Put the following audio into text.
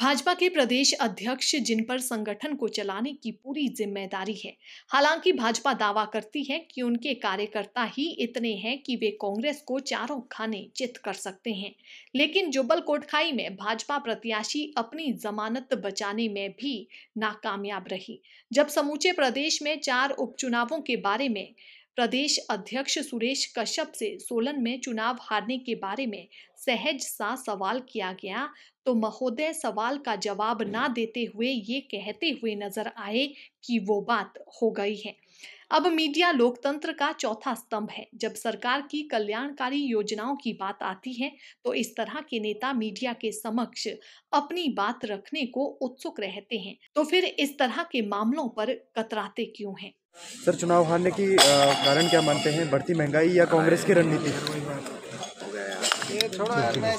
भाजपा के प्रदेश अध्यक्ष जिन पर संगठन को चलाने की पूरी जिम्मेदारी है हालांकि भाजपा दावा करती है कि उनके कार्यकर्ता ही इतने हैं कि वे कांग्रेस को चारों खाने चित कर सकते हैं लेकिन जुबल कोटखाई में भाजपा प्रत्याशी अपनी जमानत बचाने में भी नाकामयाब रही जब समूचे प्रदेश में चार उपचुनावों के बारे में प्रदेश अध्यक्ष सुरेश कश्यप से सोलन में चुनाव हारने के बारे में सहज सा सवाल किया गया तो महोदय सवाल का जवाब ना देते हुए ये कहते हुए नजर आए कि वो बात हो गई है अब मीडिया लोकतंत्र का चौथा स्तंभ है जब सरकार की कल्याणकारी योजनाओं की बात आती है तो इस तरह के नेता मीडिया के समक्ष अपनी बात रखने को उत्सुक रहते हैं तो फिर इस तरह के मामलों पर कतराते क्यों हैं सर चुनाव हारने की कारण क्या मानते हैं बढ़ती महंगाई या कांग्रेस की रणनीति